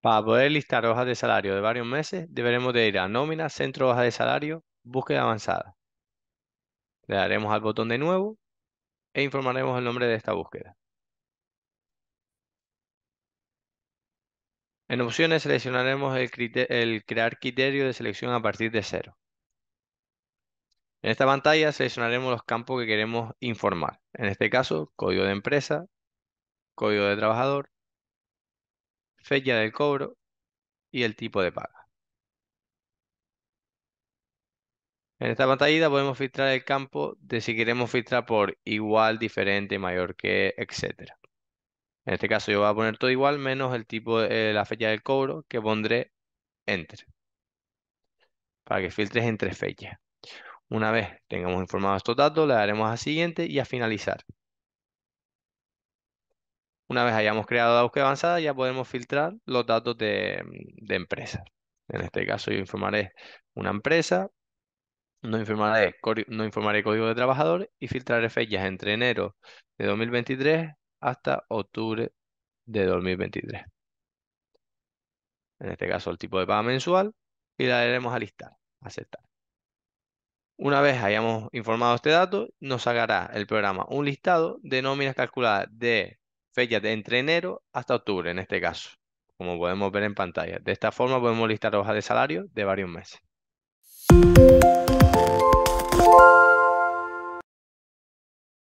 Para poder listar hojas de salario de varios meses, deberemos de ir a nómina, centro hoja de salario, búsqueda avanzada. Le daremos al botón de nuevo e informaremos el nombre de esta búsqueda. En opciones seleccionaremos el, crear criterio de selección a partir de cero. En esta pantalla seleccionaremos los campos que queremos informar. En este caso, código de empresa, código de trabajador, fecha del cobro y el tipo de paga. En esta pantallita podemos filtrar el campo de si queremos filtrar por igual, diferente, mayor que, etc. En este caso yo voy a poner todo igual menos el tipo de eh, la fecha del cobro que pondré entre. Para que filtres entre fechas. Una vez tengamos informados estos datos, le daremos a siguiente y a finalizar. Una vez hayamos creado la búsqueda avanzada, ya podemos filtrar los datos de, de empresas. En este caso, yo informaré una empresa, no informaré, no informaré código de trabajador y filtraré fechas entre enero de 2023 hasta octubre de 2023. En este caso, el tipo de paga mensual y la daremos a listar, aceptar. Una vez hayamos informado este dato, nos sacará el programa un listado de nóminas calculadas de de entre enero hasta octubre, en este caso, como podemos ver en pantalla. De esta forma podemos listar hojas de salario de varios meses.